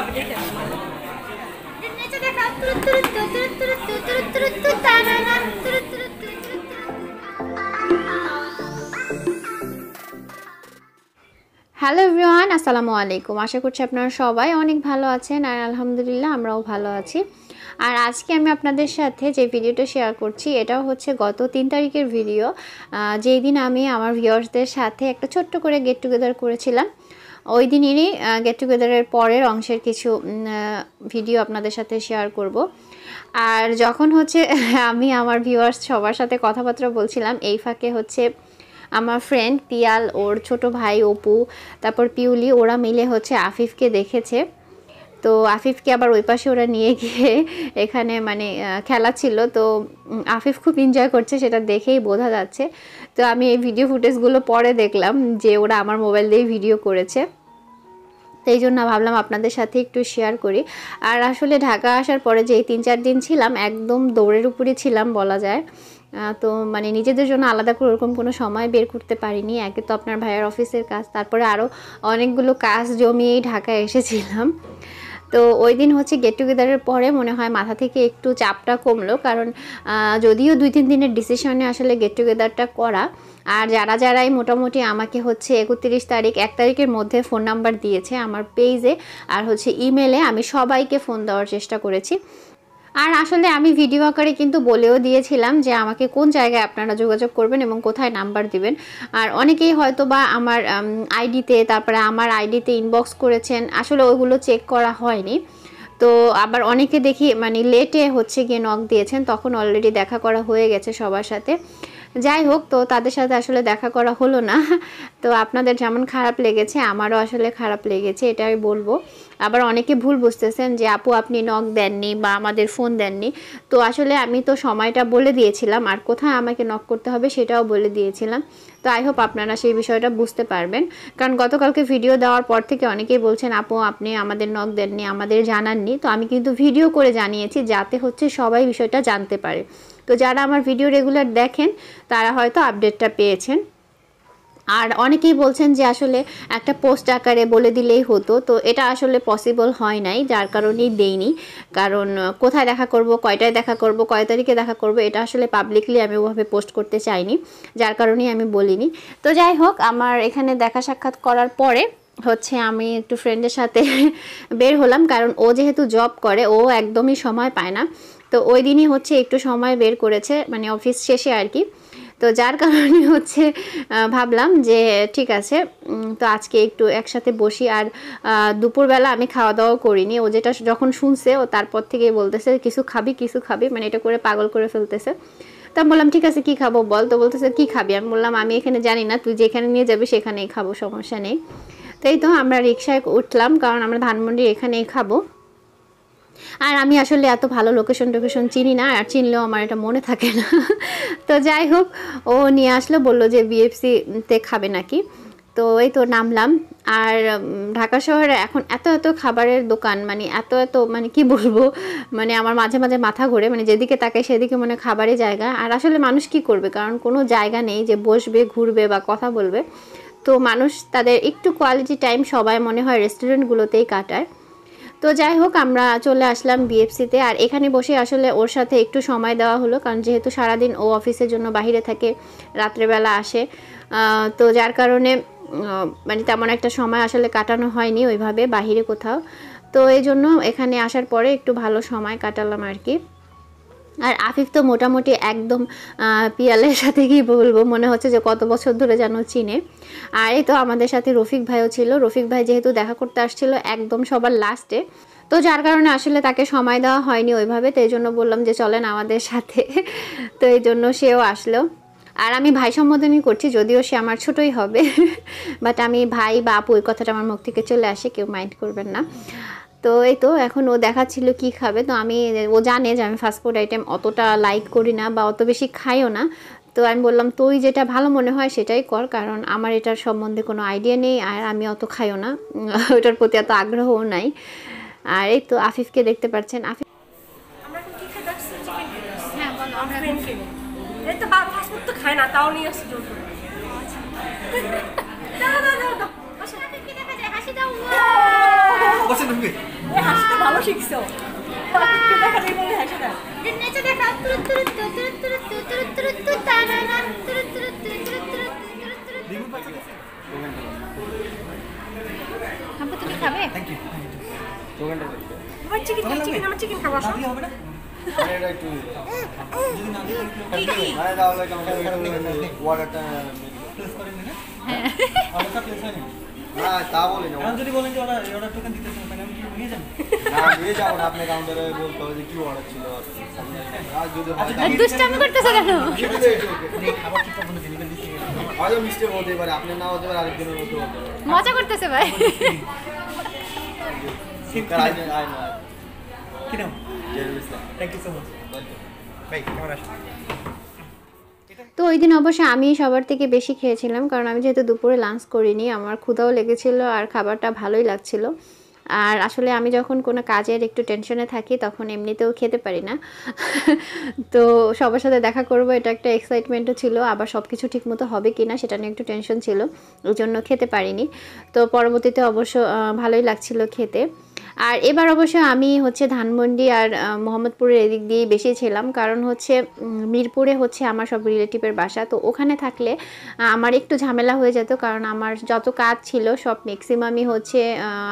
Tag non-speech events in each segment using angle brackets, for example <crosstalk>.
hello everyone আসসালামু আলাইকুম আশা করছি আপনারা সবাই অনেক ভালো আছেন আর আলহামদুলিল্লাহ আমরাও ভালো আছি আর আজকে আমি আপনাদের সাথে যে ভিডিওটা শেয়ার করছি এটাও হচ্ছে গত তিন তারিখের ভিডিও যেই দিন আমি আমার ভিউয়ার্সদের সাথে একটা ছোট্ট করে গেট টুগেদার করেছিলাম ওই দিনেরই গেট টুগেদারের পরের অংশের কিছু ভিডিও আপনাদের সাথে শেয়ার করব আর যখন হচ্ছে <laughs> আমি আমার ভিউয়ার্স সবার সাথে কথাবার্তা বলছিলাম এই ফাঁকে হচ্ছে আমার ফ্রেন্ড পিয়াল ওর ছোট ভাই অপু তারপর পিউলি ওরা মিলে হচ্ছে আফিফকে দেখেছে তো আফিফকে আবার ওই পাশে ওরা নিয়ে <laughs> গিয়ে এখানে মানে খেলা ছিল তো আফিফ খুব এনজয় করছে সেটা দেখেই বোঝা যাচ্ছে তো আমি এই ভিডিও ফুটেজগুলো পরে দেখলাম যে ওরা আমার মোবাইল দিয়েই ভিডিও করেছে তাই জন্য ভাবলাম আপনাদের সাথে একটু শেয়ার করি আর আসলে ঢাকা আসার পরে যে এই তিন চার দিন ছিলাম একদম দৌড়ের উপরে ছিলাম বলা যায় তো মানে নিজেদের জন্য আলাদা করে ওরকম কোনো সময় বের করতে পারিনি একে তো আপনার ভাইয়ের অফিসের কাজ তারপরে আরও অনেকগুলো কাজ জমিয়েই ঢাকায় এসেছিলাম তো ওই দিন হচ্ছে গেট টুগেদারের পরে মনে হয় মাথা থেকে একটু চাপটা কমলো কারণ যদিও দুই তিন দিনের ডিসিশনে আসলে গেট টুগেদারটা করা আর যারা যারাই মোটামুটি আমাকে হচ্ছে একত্রিশ তারিখ এক তারিখের মধ্যে ফোন নাম্বার দিয়েছে আমার পেজে আর হচ্ছে ইমেলে আমি সবাইকে ফোন দেওয়ার চেষ্টা করেছি আর আসলে আমি ভিডিও আকারে কিন্তু বলেও দিয়েছিলাম যে আমাকে কোন জায়গায় আপনারা যোগাযোগ করবেন এবং কোথায় নাম্বার দিবেন আর অনেকেই হয়তো বা আমার আইডিতে তারপরে আমার আইডিতে ইনবক্স করেছেন আসলে ওগুলো চেক করা হয়নি তো আবার অনেকে দেখি মানে লেটে হচ্ছে গিয়ে নখ দিয়েছেন তখন অলরেডি দেখা করা হয়ে গেছে সবার সাথে যাই হোক তো তাদের সাথে আসলে দেখা করা হলো না তো আপনাদের যেমন খারাপ লেগেছে আমারও আসলে খারাপ লেগেছে এটাই বলবো আবার অনেকে ভুল বুঝতেছেন যে আপু আপনি নখ দেননি বা আমাদের ফোন দেননি তো আসলে আমি তো সময়টা বলে দিয়েছিলাম আর কোথায় আমাকে নক করতে হবে সেটাও বলে দিয়েছিলাম তো আই হোপ আপনারা সেই বিষয়টা বুঝতে পারবেন কারণ গতকালকে ভিডিও দেওয়ার পর থেকে অনেকেই বলছেন আপু আপনি আমাদের নখ দেননি আমাদের জানাননি তো আমি কিন্তু ভিডিও করে জানিয়েছি যাতে হচ্ছে সবাই বিষয়টা জানতে পারে তো যারা আমার ভিডিও রেগুলার দেখেন তারা হয়তো আপডেটটা পেয়েছেন আর অনেকেই বলছেন যে আসলে একটা পোস্ট আকারে বলে দিলেই হতো তো এটা আসলে পসিবল হয় নাই যার কারণেই দেইনি কারণ কোথায় দেখা করব কয়টায় দেখা করব কয় তারিখে দেখা করব এটা আসলে পাবলিকলি আমি ওভাবে পোস্ট করতে চাইনি যার কারণেই আমি বলিনি তো যাই হোক আমার এখানে দেখা সাক্ষাৎ করার পরে হচ্ছে আমি একটু ফ্রেন্ডের সাথে <laughs> বের হলাম কারণ ও যেহেতু জব করে ও একদমই সময় পায় না তো ওই দিনই হচ্ছে একটু সময় বের করেছে মানে অফিস শেষে আর কি তো যার কারণে <laughs> হচ্ছে ভাবলাম যে ঠিক আছে তো আজকে একটু একসাথে বসি আর দুপুরবেলা আমি খাওয়া দাওয়াও করিনি ও যেটা যখন শুনছে ও তারপর থেকে বলতেছে কিছু খাবি কিছু খাবি মানে এটা করে পাগল করে ফেলতেছে তা বললাম ঠিক আছে কি খাবো বল তো বলতেছে কি খাবি আমি বললাম আমি এখানে জানি না তুই যেখানে নিয়ে যাবি সেখানেই খাবো সমস্যা নেই তাই তো আমরা রিক্সায় উঠলাম কারণ আমরা ধানমন্ডি এখানেই খাবো আর আমি আসলে এত ভালো লোকেশন টোকেশন চিনি না আর চিনলেও আমার এটা মনে থাকে না <laughs> তো যাই হোক ও নিয়ে আসলো বললো যে বিএফসিতে খাবে নাকি তো এই তো নামলাম আর ঢাকা শহরে এখন এত এত খাবারের দোকান মানে এত এত মানে কি বলবো মানে আমার মাঝে মাঝে মাথা ঘুরে মানে যেদিকে তাকাই সেদিকে মনে খাবারের জায়গা আর আসলে মানুষ কি করবে কারণ কোনো জায়গা নেই যে বসবে ঘুরবে বা কথা বলবে তো মানুষ তাদের একটু কোয়ালিটি টাইম সবাই মনে হয় রেস্টুরেন্টগুলোতেই কাটায় তো যাই হোক আমরা চলে আসলাম বিএফসিতে আর এখানে বসে আসলে ওর সাথে একটু সময় দেওয়া হলো কারণ যেহেতু সারাদিন ও অফিসের জন্য বাহিরে থাকে রাত্রেবেলা আসে তো যার কারণে মানে তেমন একটা সময় আসলে কাটানো হয়নি ওইভাবে বাহিরে কোথাও তো এই জন্য এখানে আসার পরে একটু ভালো সময় কাটালাম আর কি আর আফিফ তো মোটামুটি একদম পিয়ালের সাথে কি বলবো মনে হচ্ছে যে কত বছর ধরে যেন চিনে আর এই তো আমাদের সাথে রফিক ভাইও ছিল রফিক ভাই যেহেতু দেখা করতে আসছিল একদম সবার লাস্টে তো যার কারণে আসলে তাকে সময় দেওয়া হয়নি ওইভাবে তো এই জন্য বললাম যে চলেন আমাদের সাথে <laughs> তো এই জন্য সেও আসলো আর আমি ভাই সম্বোধনই করছি যদিও সে আমার ছোটই হবে বাট <laughs> আমি ভাই বা আপু ওই কথাটা আমার মুখ থেকে চলে আসে কেউ মাইন্ড করবেন না তো এই তো এখন ও দেখাচ্ছিল কি খাবে তো আমি ও জানে যে আমি ফাস্টফুড আইটেম অতটা লাইক করি না বা অত বেশি খাইও না তো আমি বললাম তুই যেটা ভালো মনে হয় সেটাই কর কারণ আমার এটার সম্বন্ধে কোনো আইডিয়া নেই আর আমি অত খাইও না <laughs> ওটার প্রতি এত আগ্রহও নাই আর এই তো আফিফকে দেখতে পাচ্ছেন আফিফ হ্যাঁ, খায় না তাও নিয়ে আসছি জোর করছে তুমি হাসতে ভালো শিখছো তুমি খাবে থ্যাংক ইউ চিকেন চিকেন আমার চিকেন খাবো হবে না ওয়াটারটা হ্যাঁ না তা বলি না এখন যদি বলেন যে ওরা অর্ডার টোকেন দিতে চান তাহলে আমি কি নিয়ে যাব না নিয়ে যাব না আপনি কাউন্টারে বলতে হবে যে কি অর্ডার ছিল আর যদি হয় আচ্ছা, দুষ্টামি করতেছ কেন খাবার ঠিক মতো ডেলিভারি দিতে হয়তো মিস্টেক হতে পারে আপনি না হতে পারে আরেকজনের হতে পারে মজা করতেছে ভাই কি নাম থ্যাংক ইউ সো মাচ ভাই কেমন আছেন তো ওই দিন অবশ্য আমি সবার থেকে বেশি খেয়েছিলাম কারণ আমি যেহেতু দুপুরে লাঞ্চ করিনি আমার ক্ষুদাও লেগেছিল আর খাবারটা ভালোই লাগছিল আর আসলে আমি যখন কোনো কাজের একটু টেনশনে থাকি তখন এমনিতেও খেতে পারি না তো সবার সাথে দেখা করব এটা একটা এক্সাইটমেন্টও ছিল আবার সব কিছু ঠিকমতো হবে কি না সেটা নিয়ে একটু টেনশন ছিল ওই জন্য খেতে পারিনি তো পরবর্তীতে অবশ্য ভালোই লাগছিল খেতে আর এবার অবশ্য আমি হচ্ছে ধানমন্ডি আর মোহাম্মদপুরের এদিক দিয়েই বেশি ছিলাম কারণ হচ্ছে মিরপুরে হচ্ছে আমার সব রিলেটিভের বাসা তো ওখানে থাকলে আমার একটু ঝামেলা হয়ে যেত কারণ আমার যত কাজ ছিল সব ম্যাক্সিমামই হচ্ছে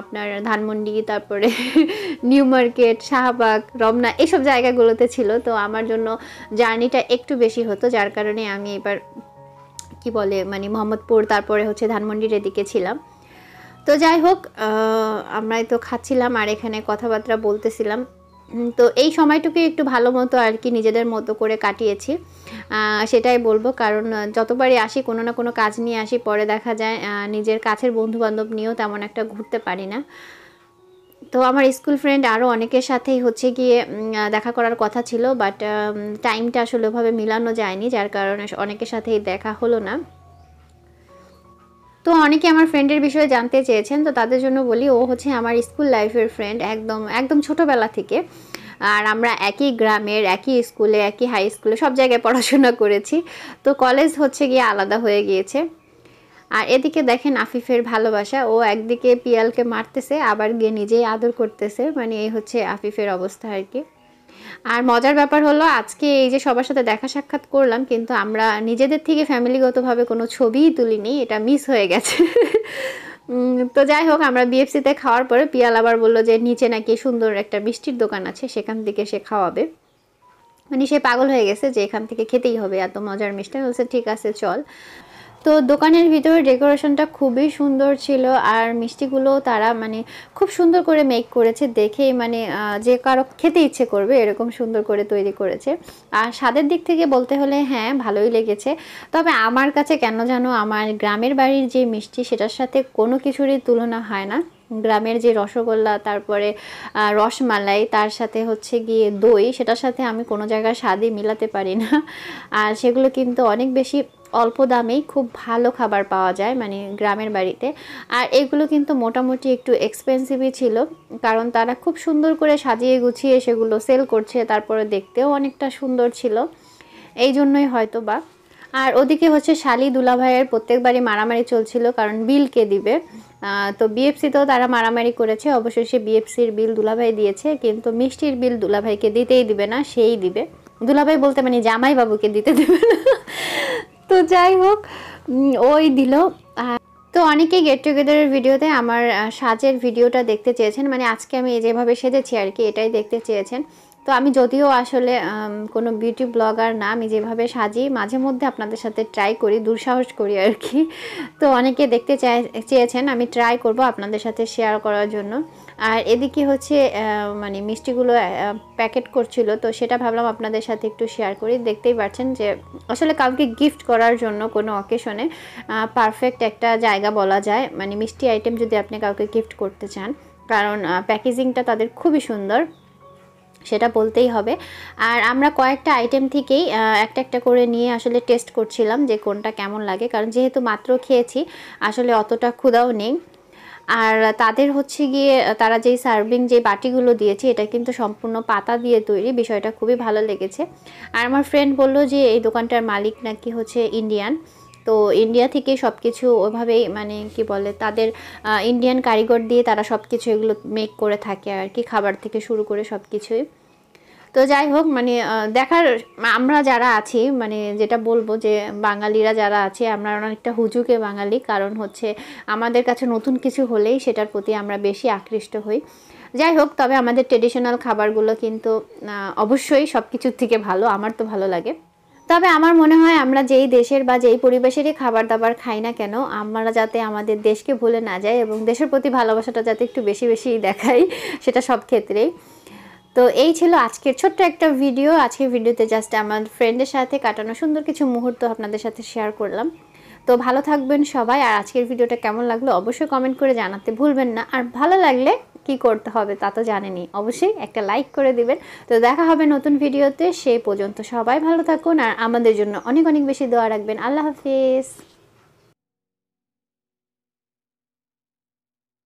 আপনার ধানমন্ডি তারপরে <laughs> নিউ মার্কেট শাহবাগ রমনা এসব জায়গাগুলোতে ছিল তো আমার জন্য জার্নিটা একটু বেশি হতো যার কারণে আমি এবার কি বলে মানে মোহাম্মদপুর তারপরে হচ্ছে ধানমন্ডির এদিকে ছিলাম তো যাই হোক আমরা তো খাচ্ছিলাম আর এখানে কথাবার্তা বলতেছিলাম তো এই সময়টুকু একটু ভালো মতো আর কি নিজেদের মতো করে কাটিয়েছি সেটাই বলবো কারণ যতবারই আসি কোনো না কোনো কাজ নিয়ে আসি পরে দেখা যায় নিজের কাছের বন্ধুবান্ধব নিয়েও তেমন একটা ঘুরতে পারি না তো আমার স্কুল ফ্রেন্ড আরও অনেকের সাথেই হচ্ছে গিয়ে দেখা করার কথা ছিল বাট টাইমটা আসলে ওভাবে মিলানো যায়নি যার কারণে অনেকের সাথেই দেখা হলো না তো অনেকে আমার ফ্রেন্ডের বিষয়ে জানতে চেয়েছেন তো তাদের জন্য বলি ও হচ্ছে আমার স্কুল লাইফের ফ্রেন্ড একদম একদম ছোটোবেলা থেকে আর আমরা একই গ্রামের একই স্কুলে একই হাই স্কুলে সব জায়গায় পড়াশোনা করেছি তো কলেজ হচ্ছে গিয়ে আলাদা হয়ে গিয়েছে আর এদিকে দেখেন আফিফের ভালোবাসা ও একদিকে পিয়ালকে মারতেছে আবার গিয়ে নিজেই আদর করতেছে মানে এই হচ্ছে আফিফের অবস্থা আর কি আর মজার ব্যাপার হলো আজকে এই যে সবার সাথে দেখা সাক্ষাৎ করলাম কিন্তু আমরা নিজেদের থেকে ফ্যামিলিগতভাবে কোনো ছবিই তুলিনি এটা মিস হয়ে গেছে তো যাই হোক আমরা বিএফসিতে খাওয়ার পরে পিয়াল আবার বললো যে নিচে নাকি সুন্দর একটা মিষ্টির দোকান আছে সেখান থেকে সে খাওয়াবে মানে সে পাগল হয়ে গেছে যে এখান থেকে খেতেই হবে এত মজার মিষ্টি বলছে ঠিক আছে চল তো দোকানের ভিতরে ডেকোরেশনটা খুবই সুন্দর ছিল আর মিষ্টিগুলো তারা মানে খুব সুন্দর করে মেক করেছে দেখেই মানে যে কারো খেতে ইচ্ছে করবে এরকম সুন্দর করে তৈরি করেছে আর স্বাদের দিক থেকে বলতে হলে হ্যাঁ ভালোই লেগেছে তবে আমার কাছে কেন জানো আমার গ্রামের বাড়ির যে মিষ্টি সেটার সাথে কোনো কিছুরই তুলনা হয় না গ্রামের যে রসগোল্লা তারপরে রসমালাই তার সাথে হচ্ছে গিয়ে দই সেটার সাথে আমি কোনো জায়গায় স্বাদই মিলাতে পারি না আর সেগুলো কিন্তু অনেক বেশি অল্প দামেই খুব ভালো খাবার পাওয়া যায় মানে গ্রামের বাড়িতে আর এগুলো কিন্তু মোটামুটি একটু এক্সপেন্সিভই ছিল কারণ তারা খুব সুন্দর করে সাজিয়ে গুছিয়ে সেগুলো সেল করছে তারপরে দেখতেও অনেকটা সুন্দর ছিল এই জন্যই হয়তো বা আর ওদিকে হচ্ছে শালি দুলাভাইয়ের প্রত্যেকবারই মারামারি চলছিল কারণ বিল কে দিবে তো বিএফসিতেও তারা মারামারি করেছে অবশেষে বিএফসির বিল দুলাভাই দিয়েছে কিন্তু মিষ্টির বিল দুলাভাইকে দিতেই দিবে না সেই দিবে দুলাভাই বলতে মানে জামাই বাবুকে দিতে দেবে না তো যাই হোক ওই দিল তো অনেকেই গেট টুগেদারের ভিডিওতে আমার সাজের ভিডিওটা দেখতে চেয়েছেন মানে আজকে আমি যেভাবে সেজেছি আর কি এটাই দেখতে চেয়েছেন তো আমি যদিও আসলে কোনো বিউটি ব্লগার না আমি যেভাবে সাজি মাঝে মধ্যে আপনাদের সাথে ট্রাই করি দুঃসাহস করি আর কি তো অনেকে দেখতে চাই চেয়েছেন আমি ট্রাই করব আপনাদের সাথে শেয়ার করার জন্য আর এদিকে হচ্ছে মানে মিষ্টিগুলো প্যাকেট করছিল তো সেটা ভাবলাম আপনাদের সাথে একটু শেয়ার করি দেখতেই পাচ্ছেন যে আসলে কাউকে গিফট করার জন্য কোনো অকেশনে পারফেক্ট একটা জায়গা বলা যায় মানে মিষ্টি আইটেম যদি আপনি কাউকে গিফট করতে চান কারণ প্যাকেজিংটা তাদের খুবই সুন্দর সেটা বলতেই হবে আর আমরা কয়েকটা আইটেম থেকেই একটা একটা করে নিয়ে আসলে টেস্ট করছিলাম যে কোনটা কেমন লাগে কারণ যেহেতু মাত্র খেয়েছি আসলে অতটা ক্ষুদাও নেই আর তাদের হচ্ছে গিয়ে তারা যেই সার্ভিং যে বাটিগুলো দিয়েছে এটা কিন্তু সম্পূর্ণ পাতা দিয়ে তৈরি বিষয়টা খুবই ভালো লেগেছে আর আমার ফ্রেন্ড বলল যে এই দোকানটার মালিক নাকি হচ্ছে ইন্ডিয়ান তো ইন্ডিয়া থেকে সব কিছু ওভাবেই মানে কি বলে তাদের ইন্ডিয়ান কারিগর দিয়ে তারা সব কিছু এগুলো মেক করে থাকে আর কি খাবার থেকে শুরু করে সব কিছুই তো যাই হোক মানে দেখার আমরা যারা আছি মানে যেটা বলবো যে বাঙালিরা যারা আছে আমরা অনেকটা হুজুকে বাঙালি কারণ হচ্ছে আমাদের কাছে নতুন কিছু হলেই সেটার প্রতি আমরা বেশি আকৃষ্ট হই যাই হোক তবে আমাদের ট্রেডিশনাল খাবারগুলো কিন্তু অবশ্যই সব কিছুর থেকে ভালো আমার তো ভালো লাগে তবে আমার মনে হয় আমরা যেই দেশের বা যেই পরিবেশেরই খাবার দাবার খাই না কেন আমরা যাতে আমাদের দেশকে ভুলে না যাই এবং দেশের প্রতি ভালোবাসাটা যাতে একটু বেশি বেশি দেখাই সেটা সব ক্ষেত্রেই তো এই ছিল আজকের ছোট্ট একটা ভিডিও আজকের ভিডিওতে জাস্ট আমার ফ্রেন্ডের সাথে কাটানো সুন্দর কিছু মুহূর্ত আপনাদের সাথে শেয়ার করলাম তো ভালো থাকবেন সবাই আর আজকের ভিডিওটা কেমন লাগলো অবশ্যই কমেন্ট করে জানাতে ভুলবেন না আর ভালো লাগলে কি করতে হবে তা তো জানেনি অবশ্যই একটা লাইক করে দিবেন তো দেখা হবে নতুন ভিডিওতে সে পর্যন্ত সবাই ভালো থাকুন আর আমাদের জন্য অনেক অনেক বেশি দোয়া রাখবেন আল্লাহ হাফিজ